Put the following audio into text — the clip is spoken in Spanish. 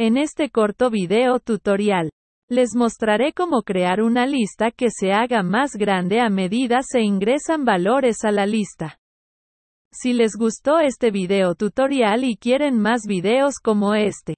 En este corto video tutorial, les mostraré cómo crear una lista que se haga más grande a medida se ingresan valores a la lista. Si les gustó este video tutorial y quieren más videos como este,